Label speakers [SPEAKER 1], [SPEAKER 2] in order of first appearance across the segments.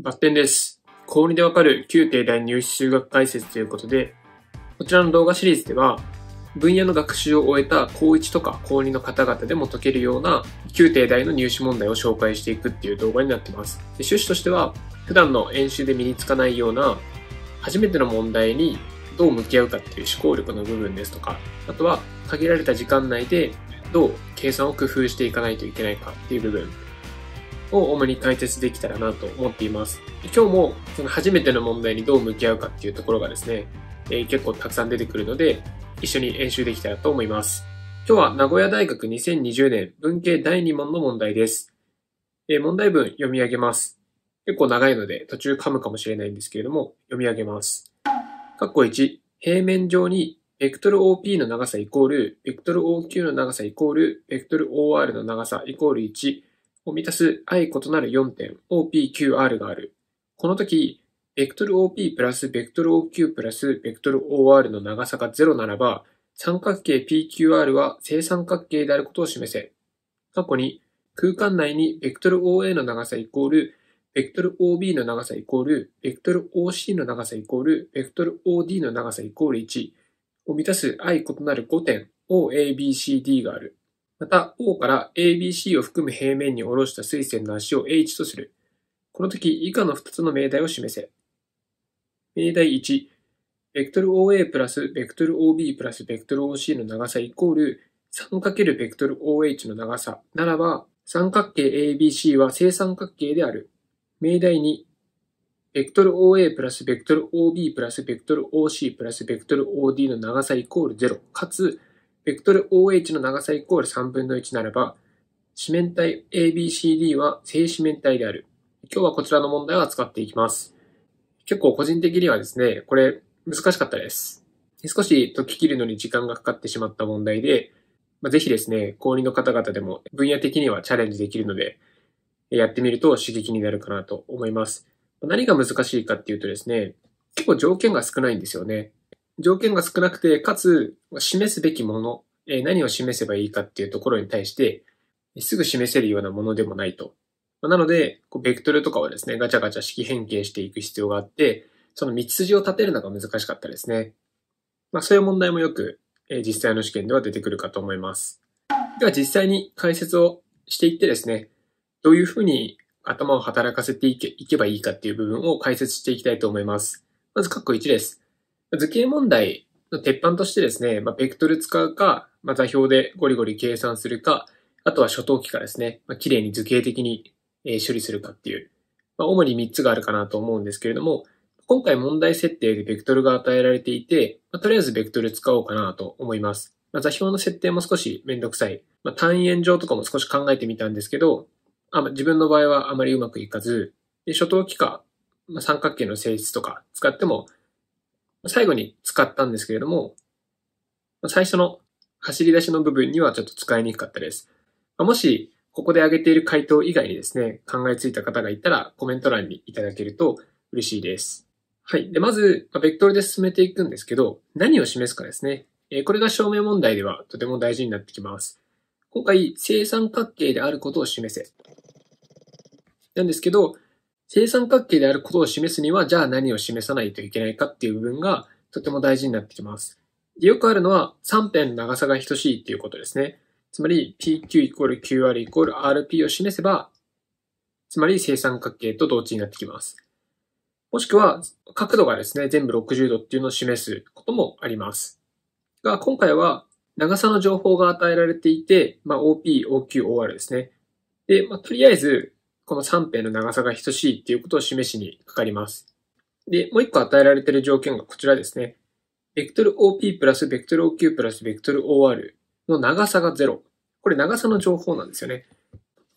[SPEAKER 1] バッテンです。氷でわかる旧帝大入試数学解説ということで、こちらの動画シリーズでは、分野の学習を終えた高1とか高2の方々でも解けるような旧帝大の入試問題を紹介していくっていう動画になってます。で趣旨としては、普段の演習で身につかないような、初めての問題にどう向き合うかっていう思考力の部分ですとか、あとは限られた時間内でどう計算を工夫していかないといけないかっていう部分。を主に解説できたらなと思っています。今日もその初めての問題にどう向き合うかっていうところがですね、えー、結構たくさん出てくるので、一緒に演習できたらと思います。今日は名古屋大学2020年文系第2問の問題です。えー、問題文読み上げます。結構長いので途中噛むかもしれないんですけれども、読み上げます。括弧1、平面上にベクトル OP の長さイコール、ベクトル OQ の長さイコール、ベクトル OR の長さイコール1、を満たす i 異なる4点 OPQR がある。この時、ベクトル OP プラスベクトル OQ プラスベクトル OR の長さが0ならば、三角形 PQR は正三角形であることを示せ。過去に、空間内にベクトル OA の長さイコール、ベクトル OB の長さイコール、ベクトル OC の長さイコール、ベクトル OD の長さイコール1を満たす i 異なる5点 OABCD がある。また、O から ABC を含む平面に下ろした垂線の足を H とする。この時、以下の2つの命題を示せ。命題1、ベクトル OA プラスベクトル OB プラスベクトル OC の長さイコール 3× ベクトル OH の長さならば、三角形 ABC は正三角形である。命題2、ベクトル OA プラスベクトル OB プラスベクトル OC プラスベクトル OD の長さイコール0、かつ、ベクトル OH の長さイコール3分の1ならば、四面体 ABCD は正四面体である。今日はこちらの問題を扱っていきます。結構個人的にはですね、これ難しかったです。少し解き切るのに時間がかかってしまった問題で、まあ、ぜひですね、氷の方々でも分野的にはチャレンジできるので、やってみると刺激になるかなと思います。何が難しいかっていうとですね、結構条件が少ないんですよね。条件が少なくて、かつ、示すべきもの、何を示せばいいかっていうところに対して、すぐ示せるようなものでもないと。なので、ベクトルとかはですね、ガチャガチャ式変形していく必要があって、その道筋を立てるのが難しかったですね。まあ、そういう問題もよく、実際の試験では出てくるかと思います。では実際に解説をしていってですね、どういうふうに頭を働かせていけばいいかっていう部分を解説していきたいと思います。まず、括弧1です。図形問題の鉄板としてですね、まあ、ベクトル使うか、まあ、座標でゴリゴリ計算するか、あとは初等期からですね、まあ、綺麗に図形的に処理するかっていう、まあ、主に3つがあるかなと思うんですけれども、今回問題設定でベクトルが与えられていて、まあ、とりあえずベクトル使おうかなと思います。まあ、座標の設定も少しめんどくさい。まあ、単円上とかも少し考えてみたんですけど、あ自分の場合はあまりうまくいかず、で初等期か、まあ、三角形の性質とか使っても最後に使ったんですけれども、最初の走り出しの部分にはちょっと使いにくかったです。もし、ここで挙げている回答以外にですね、考えついた方がいたらコメント欄にいただけると嬉しいです。はい。で、まず、ベクトルで進めていくんですけど、何を示すかですね。これが証明問題ではとても大事になってきます。今回、正三角形であることを示せ。なんですけど、正三角形であることを示すには、じゃあ何を示さないといけないかっていう部分がとても大事になってきます。よくあるのは、3辺の長さが等しいっていうことですね。つまり、PQ イコール QR イコール RP を示せば、つまり正三角形と同値になってきます。もしくは、角度がですね、全部60度っていうのを示すこともあります。が、今回は、長さの情報が与えられていて、まあ、OP、OQ、OR ですね。で、まあ、とりあえず、この3辺の長さが等しいっていうことを示しにかかります。で、もう1個与えられている条件がこちらですね。ベクトル OP プラスベクトル OQ プラスベクトル OR の長さが0。これ長さの情報なんですよね。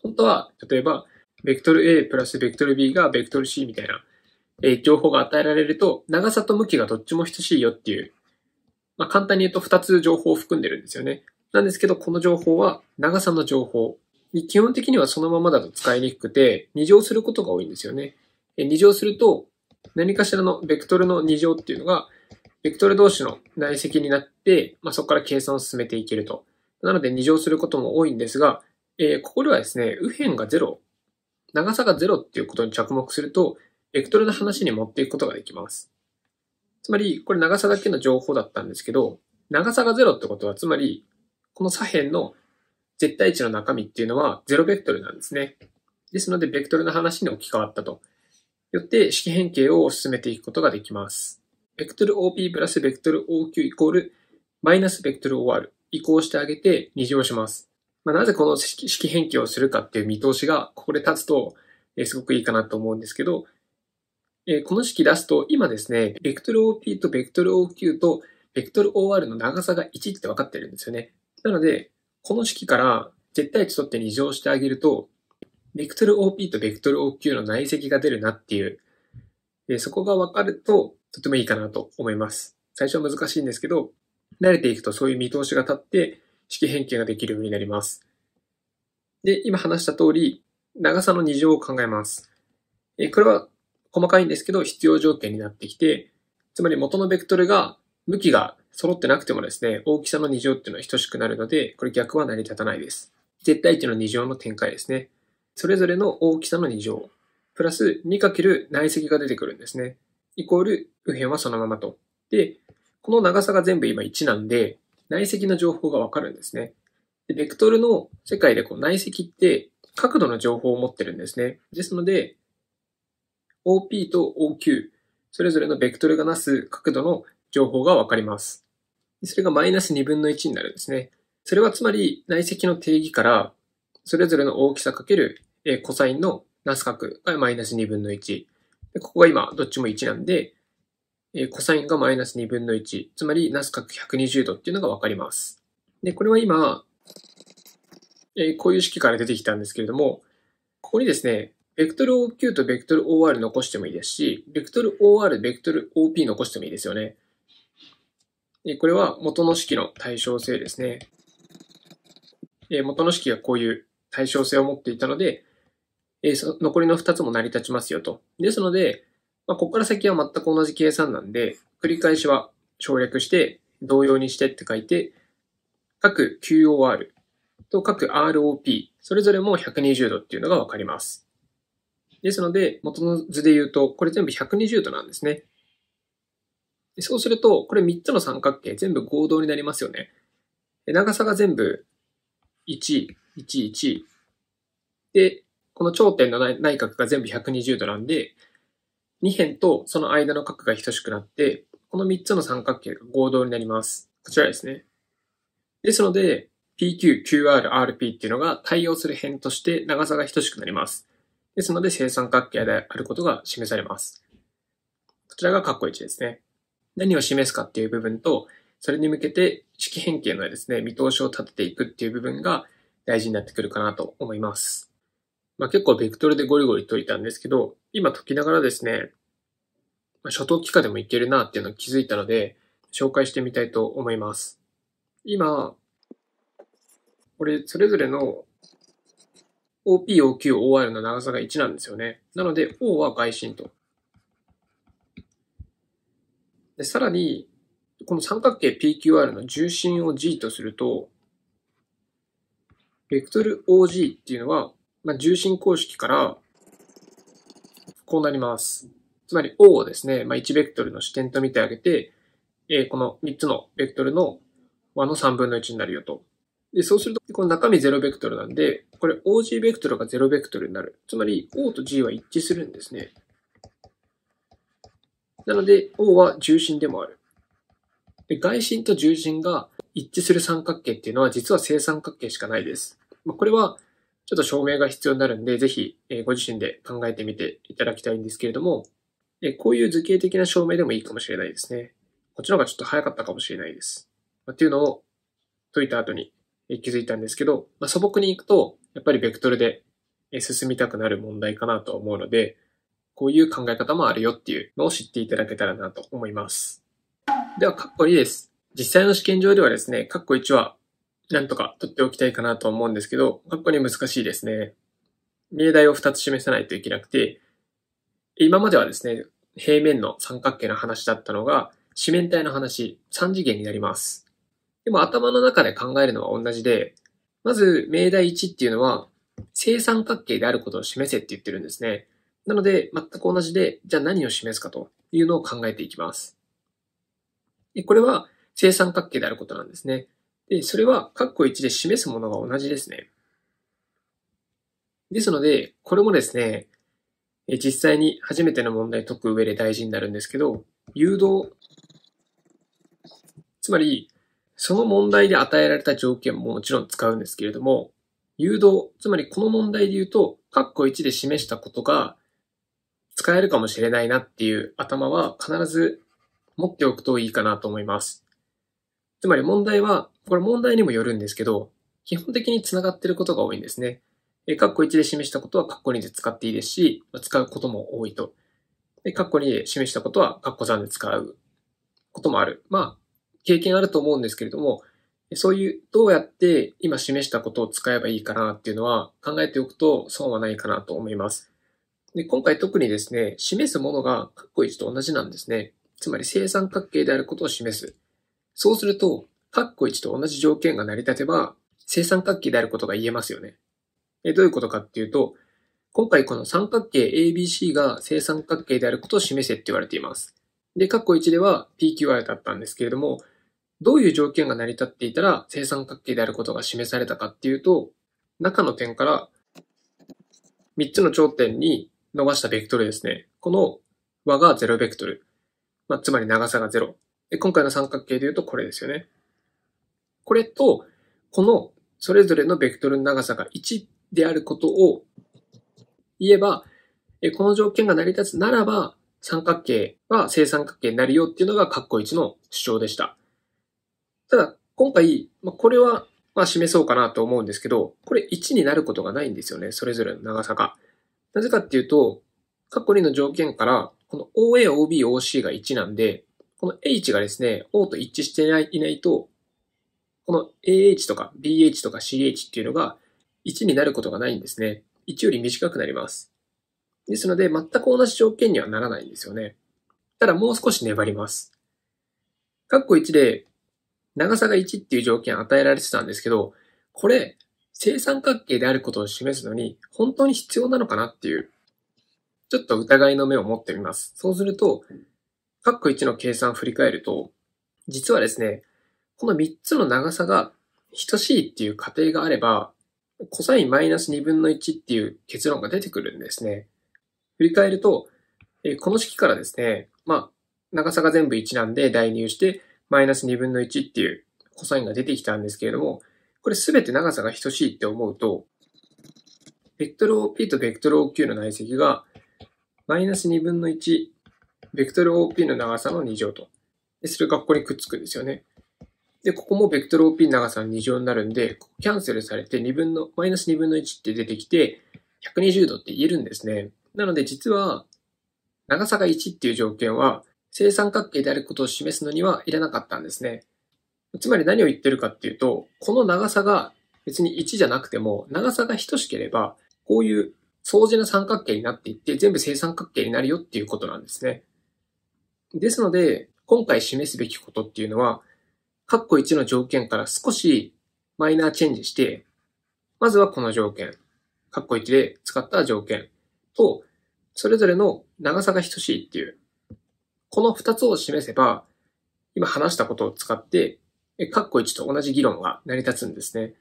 [SPEAKER 1] 本当は、例えば、ベクトル A プラスベクトル B がベクトル C みたいな、え情報が与えられると、長さと向きがどっちも等しいよっていう、まあ、簡単に言うと2つ情報を含んでるんですよね。なんですけど、この情報は長さの情報基本的にはそのままだと使いにくくて、二乗することが多いんですよね。二乗すると、何かしらのベクトルの二乗っていうのが、ベクトル同士の内積になって、まあ、そこから計算を進めていけると。なので二乗することも多いんですが、えー、ここではですね、右辺が0、長さが0っていうことに着目すると、ベクトルの話に持っていくことができます。つまり、これ長さだけの情報だったんですけど、長さが0ってことは、つまり、この左辺の絶対値の中身っていうのは0ベクトルなんですね。ですので、ベクトルの話に置き換わったと。よって式変形を進めていくことができます。ベクトル OP プラスベクトル OQ イコールマイナスベクトル OR 移行してあげて二乗します。まあ、なぜこの式変形をするかっていう見通しがここで立つと、えすごくいいかなと思うんですけど、えこの式出すと今ですね、ベクトル OP とベクトル OQ とベクトル OR の長さが1って分かってるんですよね。なので、この式から絶対値取って2乗してあげると、ベクトル OP とベクトル OQ の内積が出るなっていう、でそこがわかるととてもいいかなと思います。最初は難しいんですけど、慣れていくとそういう見通しが立って式変形ができるようになります。で、今話した通り、長さの2乗を考えます。えこれは細かいんですけど必要条件になってきて、つまり元のベクトルが向きが揃ってなくてもですね、大きさの2乗っていうのは等しくなるので、これ逆は成り立たないです。絶対値の2乗の展開ですね。それぞれの大きさの2乗、プラス 2× 内積が出てくるんですね。イコール、右辺はそのままと。で、この長さが全部今1なんで、内積の情報がわかるんですね。で、ベクトルの世界でこう内積って角度の情報を持ってるんですね。ですので、OP と OQ、それぞれのベクトルがなす角度の情報がわかります。それがマイナス2分の1になるんですね。それはつまり内積の定義から、それぞれの大きさかけるコサインのナス角がマイナス2分の1。ここが今どっちも1なんで、コサインがマイナス2分の1。つまりナス角120度っていうのがわかります。で、これは今、こういう式から出てきたんですけれども、ここにですね、ベクトル OQ とベクトル OR 残してもいいですし、ベクトル OR、ベクトル OP 残してもいいですよね。これは元の式の対称性ですね。元の式がこういう対称性を持っていたので、残りの2つも成り立ちますよと。ですので、まあ、ここから先は全く同じ計算なんで、繰り返しは省略して、同様にしてって書いて、各 QOR と各 ROP、それぞれも120度っていうのがわかります。ですので、元の図で言うと、これ全部120度なんですね。そうすると、これ3つの三角形全部合同になりますよね。長さが全部1、1、1。で、この頂点の内角が全部120度なんで、2辺とその間の角が等しくなって、この3つの三角形が合同になります。こちらですね。ですので、PQ、QR、RP っていうのが対応する辺として長さが等しくなります。ですので、正三角形であることが示されます。こちらが括弧1ですね。何を示すかっていう部分と、それに向けて式変形のですね、見通しを立てていくっていう部分が大事になってくるかなと思います。まあ、結構ベクトルでゴリゴリ解いたんですけど、今解きながらですね、まあ、初等幾何でもいけるなっていうのを気づいたので、紹介してみたいと思います。今、これそれぞれの OP、OQ、OR の長さが1なんですよね。なので、O は外心と。でさらに、この三角形 PQR の重心を G とすると、ベクトル OG っていうのは、まあ、重心公式からこうなります。つまり O をですね、まあ、1ベクトルの視点と見てあげて、えー、この3つのベクトルの和の3分の1になるよと。で、そうすると、この中身0ベクトルなんで、これ OG ベクトルが0ベクトルになる。つまり O と G は一致するんですね。なので、O は重心でもある。で外心と重心が一致する三角形っていうのは実は正三角形しかないです。まあ、これはちょっと証明が必要になるんで、ぜひご自身で考えてみていただきたいんですけれども、こういう図形的な証明でもいいかもしれないですね。こっちの方がちょっと早かったかもしれないです。まあ、っていうのを解いた後に気づいたんですけど、まあ、素朴に行くと、やっぱりベクトルで進みたくなる問題かなと思うので、こういう考え方もあるよっていうのを知っていただけたらなと思います。では、カッコ2です。実際の試験上ではですね、カッコ1はなんとか取っておきたいかなと思うんですけど、カッコ2難しいですね。命題を2つ示さないといけなくて、今まではですね、平面の三角形の話だったのが、四面体の話、3次元になります。でも頭の中で考えるのは同じで、まず命題1っていうのは、正三角形であることを示せって言ってるんですね。なので、全く同じで、じゃあ何を示すかというのを考えていきます。これは正三角形であることなんですね。で、それは、括弧1で示すものが同じですね。ですので、これもですね、実際に初めての問題解く上で大事になるんですけど、誘導。つまり、その問題で与えられた条件ももちろん使うんですけれども、誘導、つまりこの問題で言うと、括弧1で示したことが、使えるかもしれないなっていう頭は必ず持っておくといいかなと思います。つまり問題は、これ問題にもよるんですけど、基本的に繋がってることが多いんですね。カッコ1で示したことはカッコ2で使っていいですし、使うことも多いと。で、カッコ2で示したことはカッコ3で使うこともある。まあ、経験あると思うんですけれども、そういう、どうやって今示したことを使えばいいかなっていうのは考えておくと損はないかなと思います。で今回特にですね、示すものが括弧1と同じなんですね。つまり正三角形であることを示す。そうすると、括弧1と同じ条件が成り立てば、正三角形であることが言えますよね。えどういうことかっていうと、今回この三角形 ABC が正三角形であることを示せって言われています。で、括弧1では PQR だったんですけれども、どういう条件が成り立っていたら正三角形であることが示されたかっていうと、中の点から3つの頂点に逃したベクトルですね。この和が0ベクトル。まあ、つまり長さが0。で、今回の三角形で言うとこれですよね。これと、このそれぞれのベクトルの長さが1であることを言えば、この条件が成り立つならば、三角形は正三角形になるよっていうのが括弧1の主張でした。ただ、今回、まあ、これはまあ示そうかなと思うんですけど、これ1になることがないんですよね、それぞれの長さが。なぜかっていうと、括弧2の条件から、この OA、OB、OC が1なんで、この H がですね、O と一致していないと、この AH とか BH とか CH っていうのが1になることがないんですね。1より短くなります。ですので、全く同じ条件にはならないんですよね。ただもう少し粘ります。括弧1で長さが1っていう条件与えられてたんですけど、これ、正三角形であることを示すのに本当に必要なのかなっていう、ちょっと疑いの目を持ってみます。そうすると、カッコ1の計算を振り返ると、実はですね、この3つの長さが等しいっていう仮定があれば、コサインマイナス2分の1っていう結論が出てくるんですね。振り返ると、この式からですね、まあ、長さが全部1なんで代入して、マイナス2分の1っていうコサインが出てきたんですけれども、これすべて長さが等しいって思うと、ベクトル OP とベクトル OQ の内積が、マイナス2分の1、ベクトル OP の長さの2乗と。で、それがここにくっつくんですよね。で、ここもベクトル OP の長さの2乗になるんで、ここキャンセルされて2分の、マイナス2分の1って出てきて、120度って言えるんですね。なので実は、長さが1っていう条件は、正三角形であることを示すのにはいらなかったんですね。つまり何を言ってるかっていうと、この長さが別に1じゃなくても、長さが等しければ、こういう相似な三角形になっていって、全部正三角形になるよっていうことなんですね。ですので、今回示すべきことっていうのは、カッコ1の条件から少しマイナーチェンジして、まずはこの条件、カッコ1で使った条件と、それぞれの長さが等しいっていう、この2つを示せば、今話したことを使ってえ、カッコ1と同じ議論が成り立つんですね。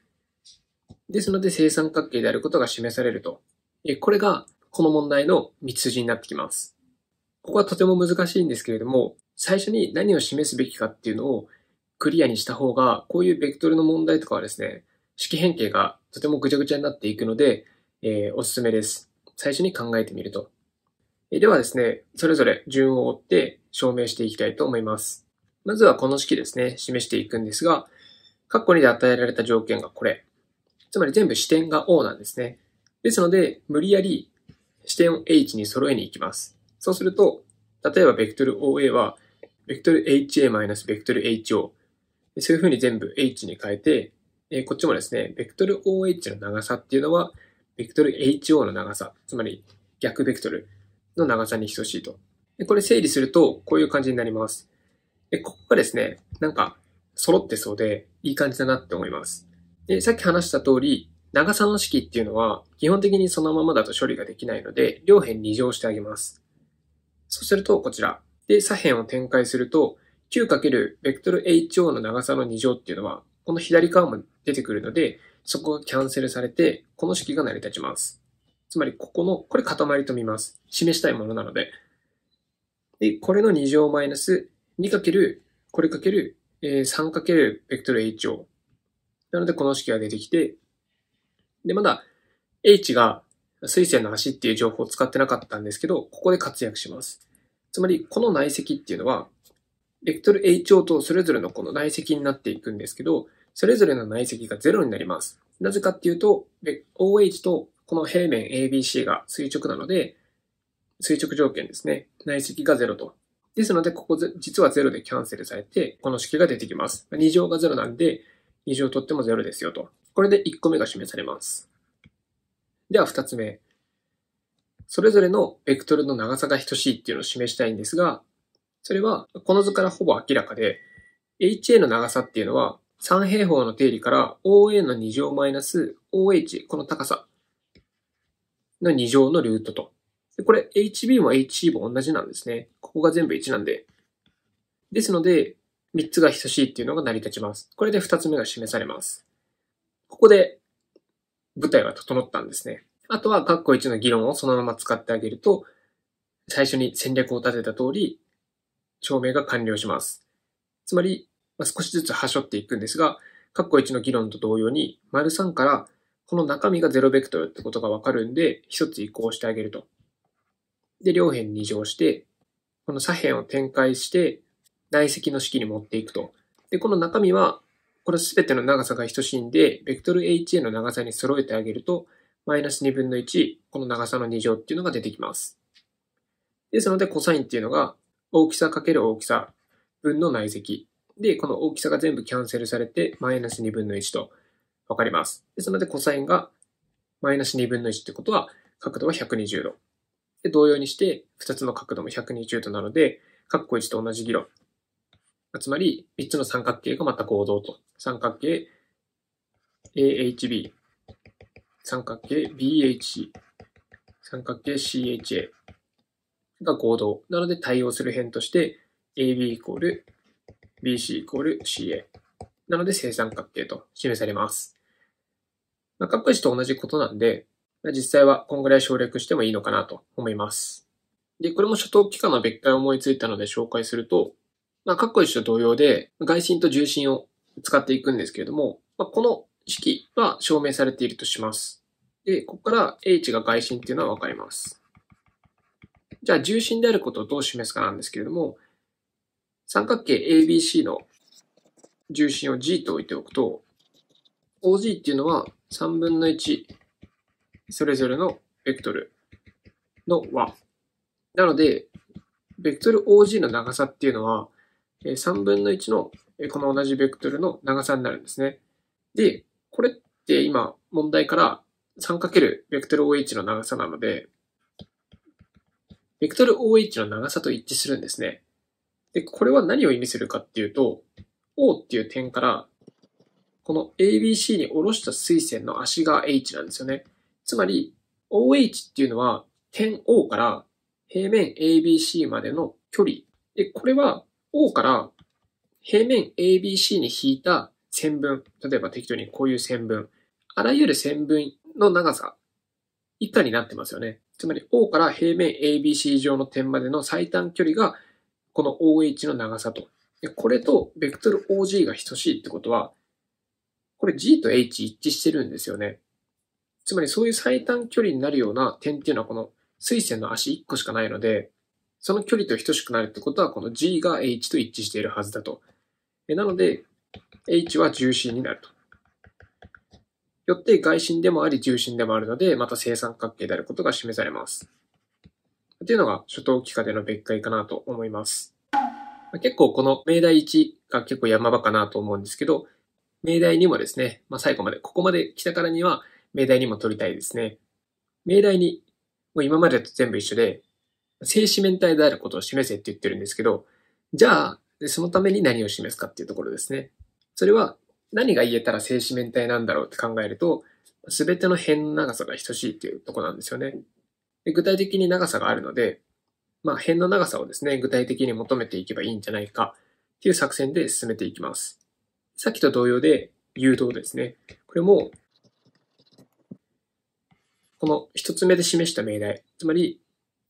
[SPEAKER 1] ですので、正三角形であることが示されると。え、これが、この問題の道筋になってきます。ここはとても難しいんですけれども、最初に何を示すべきかっていうのをクリアにした方が、こういうベクトルの問題とかはですね、式変形がとてもぐちゃぐちゃになっていくので、えー、おすすめです。最初に考えてみると。えではですね、それぞれ順を追って証明していきたいと思います。まずはこの式ですね、示していくんですが、括弧2で与えられた条件がこれ。つまり全部視点が O なんですね。ですので、無理やり視点を H に揃えに行きます。そうすると、例えばベクトル OA は、ベクトル HA- ベクトル HO。そういうふうに全部 H に変えて、えこっちもですね、ベクトル OH の長さっていうのは、ベクトル HO の長さ、つまり逆ベクトルの長さに等しいと。これ整理すると、こういう感じになります。で、ここがですね、なんか揃ってそうでいい感じだなって思います。で、さっき話した通り、長さの式っていうのは基本的にそのままだと処理ができないので、両辺2乗してあげます。そうすると、こちら。で、左辺を展開すると、9× ベクトル HO の長さの2乗っていうのは、この左側も出てくるので、そこがキャンセルされて、この式が成り立ちます。つまり、ここの、これ塊と見ます。示したいものなので。で、これの2乗マイナス 2× これ ×3× ベクトル h を。なのでこの式が出てきて、で、まだ h が水線の端っていう情報を使ってなかったんですけど、ここで活躍します。つまり、この内積っていうのは、ベクトル HO とそれぞれのこの内積になっていくんですけど、それぞれの内積が0になります。なぜかっていうと、OH とこの平面 ABC が垂直なので、垂直条件ですね。内積が0と。ですので、ここ実は0でキャンセルされて、この式が出てきます。2乗が0なんで、2乗取っても0ですよと。これで1個目が示されます。では2つ目。それぞれのベクトルの長さが等しいっていうのを示したいんですが、それはこの図からほぼ明らかで、HA の長さっていうのは三平方の定理から OA の2乗マイナス OH、この高さの2乗のルートとでこれ HB も HE も同じなんですね。ここが全部1なんで。ですので、3つが等しいっていうのが成り立ちます。これで2つ目が示されます。ここで舞台は整ったんですね。あとは、括弧1の議論をそのまま使ってあげると、最初に戦略を立てた通り、証明が完了します。つまり、まあ、少しずつ端折っていくんですが、括弧1の議論と同様に、丸3からこの中身が0ベクトルってことがわかるんで、1つ移行してあげると。で、両辺2乗して、この左辺を展開して、内積の式に持っていくと。で、この中身は、これべての長さが等しいんで、ベクトル HA の長さに揃えてあげると、マイナス2分の1、この長さの2乗っていうのが出てきます。ですので、コサインっていうのが、大きさかける大きさ分の内積。で、この大きさが全部キャンセルされて、マイナス2分の1と分かります。ですので、コサインがマイナス2分の1ってことは、角度は120度。で、同様にして、二つの角度も120度なので、括弧1と同じ議論。つまり、三つの三角形がまた合同と。三角形 AHB、三角形 BHC、三角形 CHA が合同。なので、対応する辺として、AB イコール BC イコール CA。なので、正三角形と示されます。まあ、コ1と同じことなんで、実際はこんぐらい省略してもいいのかなと思います。で、これも初等幾何の別解を思いついたので紹介すると、まあ、カッコ1と同様で、外心と重心を使っていくんですけれども、まあ、この式は証明されているとします。で、ここから H が外心っていうのはわかります。じゃあ、重心であることをどう示すかなんですけれども、三角形 ABC の重心を G と置いておくと、OG っていうのは3分の1それぞれのベクトルの和。なので、ベクトル OG の長さっていうのは、3分の1のこの同じベクトルの長さになるんですね。で、これって今問題から 3× ベクトル OH の長さなので、ベクトル OH の長さと一致するんですね。で、これは何を意味するかっていうと、O っていう点から、この ABC に下ろした水線の足が H なんですよね。つまり、OH っていうのは点 O から平面 ABC までの距離。で、これは O から平面 ABC に引いた線分。例えば適当にこういう線分。あらゆる線分の長さ以下になってますよね。つまり O から平面 ABC 上の点までの最短距離がこの OH の長さと。でこれとベクトル OG が等しいってことは、これ G と H 一致してるんですよね。つまりそういう最短距離になるような点っていうのはこの水線の足1個しかないので、その距離と等しくなるってことはこの G が H と一致しているはずだと。なので、H は重心になると。よって外心でもあり重心でもあるので、また正三角形であることが示されます。っていうのが初等幾何での別解かなと思います。結構この命題1が結構山場かなと思うんですけど、命題2もですね、まあ、最後まで、ここまで来たからには命題にも取りたいですね。命題に、もう今までと全部一緒で、静止面体であることを示せって言ってるんですけど、じゃあ、そのために何を示すかっていうところですね。それは、何が言えたら静止面体なんだろうって考えると、すべての辺の長さが等しいっていうとこなんですよね。で具体的に長さがあるので、まあ、辺の長さをですね、具体的に求めていけばいいんじゃないかっていう作戦で進めていきます。さっきと同様で、誘導ですね。これもこの一つ目で示した命題、つまり、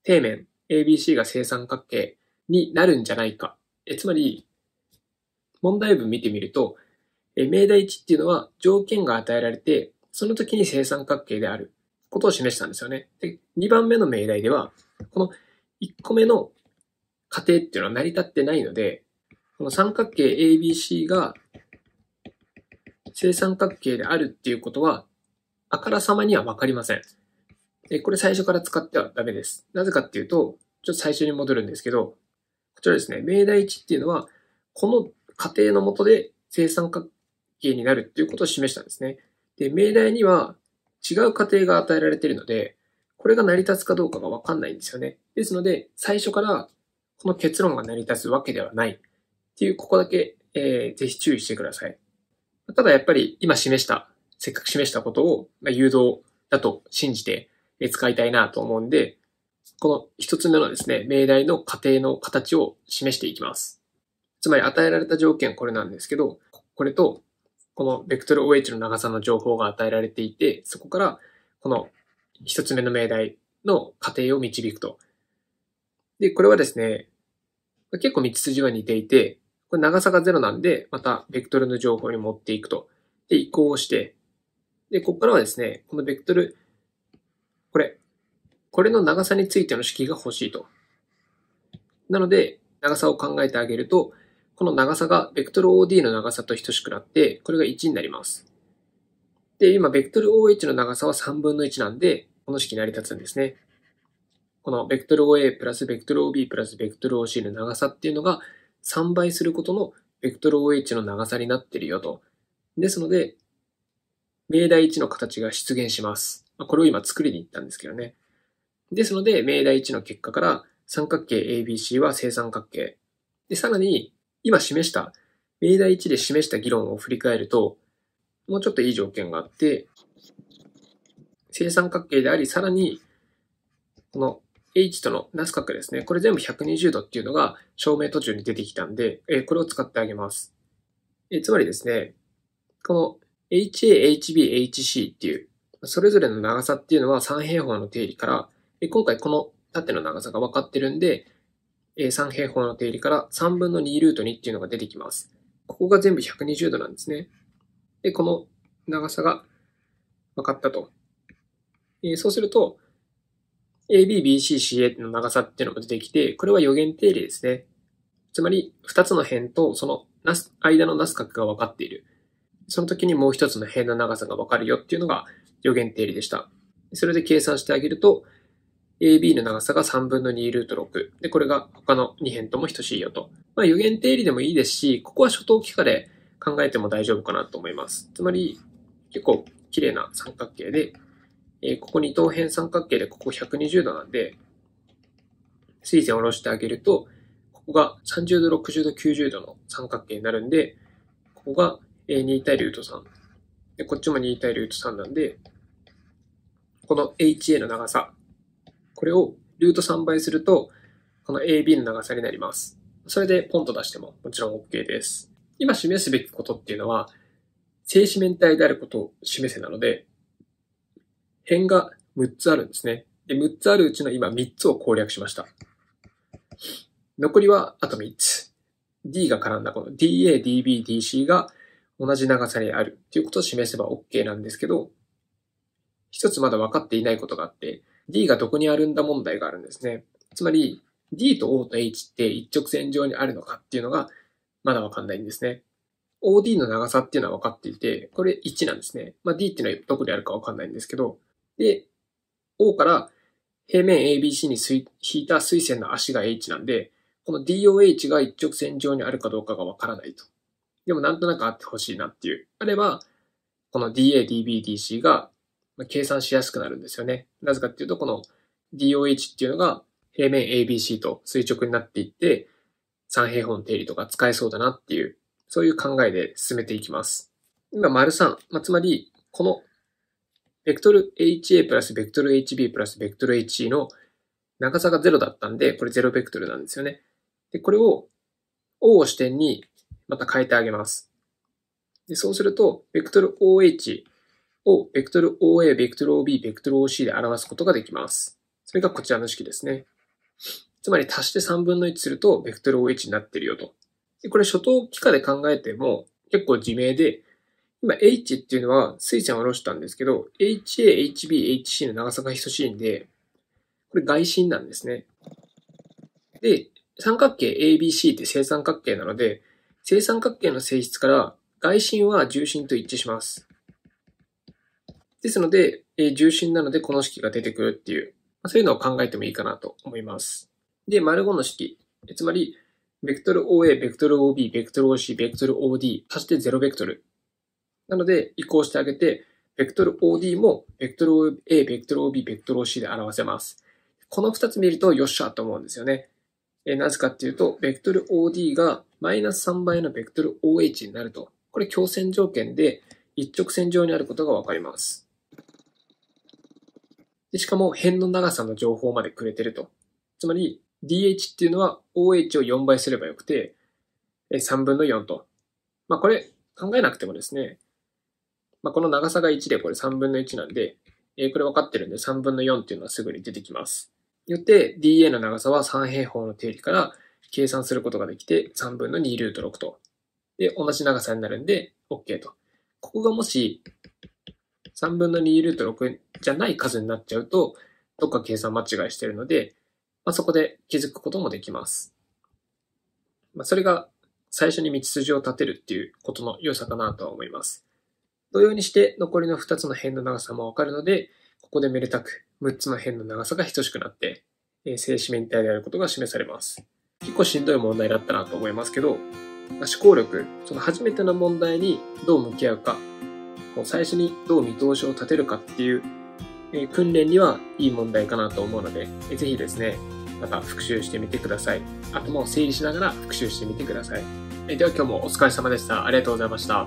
[SPEAKER 1] 底面 ABC が正三角形になるんじゃないか。えつまり、問題文見てみると、え命題1っていうのは条件が与えられて、その時に正三角形であることを示したんですよね。で、2番目の命題では、この1個目の過程っていうのは成り立ってないので、この三角形 ABC が正三角形であるっていうことは、あからさまにはわかりません。で、これ最初から使ってはダメです。なぜかっていうと、ちょっと最初に戻るんですけど、こちらですね、命題値っていうのは、この過程のもとで正三角形になるっていうことを示したんですね。で、命題には違う過程が与えられているので、これが成り立つかどうかがわかんないんですよね。ですので、最初からこの結論が成り立つわけではないっていう、ここだけ、えー、ぜひ注意してください。ただやっぱり今示した、せっかく示したことを、ま誘導だと信じて、使いたいなと思うんで、この一つ目のですね、命題の過程の形を示していきます。つまり与えられた条件これなんですけど、これと、このベクトル OH の長さの情報が与えられていて、そこからこの一つ目の命題の過程を導くと。で、これはですね、結構道筋は似ていて、これ長さが0なんで、またベクトルの情報に持っていくと。で、移行して、で、ここからはですね、このベクトルこれの長さについての式が欲しいと。なので、長さを考えてあげると、この長さがベクトル OD の長さと等しくなって、これが1になります。で、今、ベクトル OH の長さは3分の1なんで、この式成り立つんですね。このベクトル OA プラスベクトル OB プラスベクトル OC の長さっていうのが3倍することのベクトル OH の長さになってるよと。ですので、命題1の形が出現します。これを今作りに行ったんですけどね。ですので、命題1の結果から、三角形 ABC は正三角形。で、さらに、今示した、命題1で示した議論を振り返ると、もうちょっといい条件があって、正三角形であり、さらに、この H とのナス角ですね。これ全部120度っていうのが証明途中に出てきたんで、えこれを使ってあげます。えつまりですね、この HA、HB、HC っていう、それぞれの長さっていうのは三平方の定理からで今回この縦の長さが分かってるんで、3平方の定理から3分の2ルート2っていうのが出てきます。ここが全部120度なんですね。で、この長さが分かったと。えそうすると、AB、BC、CA の長さっていうのが出てきて、これは予言定理ですね。つまり、2つの辺とその間のなす角が分かっている。その時にもう1つの辺の長さが分かるよっていうのが予言定理でした。それで計算してあげると、AB の長さが3分の2ルート6。で、これが他の2辺とも等しいよと。まあ、余弦定理でもいいですし、ここは初等幾何で考えても大丈夫かなと思います。つまり、結構綺麗な三角形で、えー、ここ二等辺三角形でここ120度なんで、水線を下ろしてあげると、ここが30度、60度、90度の三角形になるんで、ここが2対ルート3。で、こっちも2対ルート3なんで、この HA の長さこれをルート3倍すると、この AB の長さになります。それでポンと出してももちろん OK です。今示すべきことっていうのは、正四面体であることを示せなので、辺が6つあるんですね。で、6つあるうちの今3つを攻略しました。残りはあと3つ。D が絡んだこの DA、DB、DC が同じ長さにあるっていうことを示せば OK なんですけど、一つまだ分かっていないことがあって、D がどこにあるんだ問題があるんですね。つまり、D と O と H って一直線上にあるのかっていうのが、まだわかんないんですね。OD の長さっていうのは分かっていて、これ1なんですね。まあ、D っていうのはどこにあるかわかんないんですけど、で、O から平面 ABC に引いた水線の足が H なんで、この DOH が一直線上にあるかどうかがわからないと。でもなんとなくあってほしいなっていう。あれば、この DA、DB、DC が計算しやすくなるんですよね。なぜかっていうと、この DOH っていうのが平面 ABC と垂直になっていって、三平方の定理とか使えそうだなっていう、そういう考えで進めていきます。今、丸3、まあ、つまり、この、ベクトル HA プラスベクトル HB プラスベクトル HE の長さが0だったんで、これ0ベクトルなんですよね。で、これを O を視点にまた変えてあげます。でそうすると、ベクトル OH をベクトル OA、ベクトル OB、ベクトル OC で表すことができます。それがこちらの式ですね。つまり足して3分の1すると、ベクトル OH になってるよと。でこれ初等幾何で考えても結構自明で、今 H っていうのは、水ちゃんを下ろしたんですけど、HA、HB、HC の長さが等しいんで、これ外心なんですね。で、三角形 ABC って正三角形なので、正三角形の性質から外心は重心と一致します。ですので、えー、重心なのでこの式が出てくるっていう、まあ、そういうのを考えてもいいかなと思います。で、丸5の式、つまり、ベクトル OA、ベクトル OB、ベクトル OC、ベクトル OD、足して0ベクトル。なので、移行してあげて、ベクトル OD も、ベクトル A、ベクトル OB、ベクトル OC で表せます。この2つ見ると、よっしゃと思うんですよね。えなぜかっていうと、ベクトル OD がマイナス3倍のベクトル OH になると。これ、強線条件で一直線上にあることがわかります。で、しかも辺の長さの情報までくれてると。つまり、DH っていうのは OH を4倍すればよくて、3分の4と。まあこれ考えなくてもですね、まあこの長さが1でこれ3分の1なんで、えー、これ分かってるんで3分の4っていうのはすぐに出てきます。よって DA の長さは三平方の定理から計算することができて3分の2ルート6と。で、同じ長さになるんで OK と。ここがもし3分の2ルート6じゃない数になっちゃうと、どっか計算間違いしてるので、まあ、そこで気づくこともできます。まあ、それが最初に道筋を立てるっていうことの良さかなとは思います。同様にして残りの2つの辺の長さもわかるので、ここでめでたく6つの辺の長さが等しくなって、えー、正四面体であることが示されます。結構しんどい問題だったなと思いますけど、まあ、思考力、その初めての問題にどう向き合うかこう最初にどう見通しを立てるかっていう、えー、訓練にはいい問題かなと思うので、えー、ぜひですね、また復習してみてください。頭を整理しながら復習してみてください。えー、では今日もお疲れ様でした。ありがとうございました。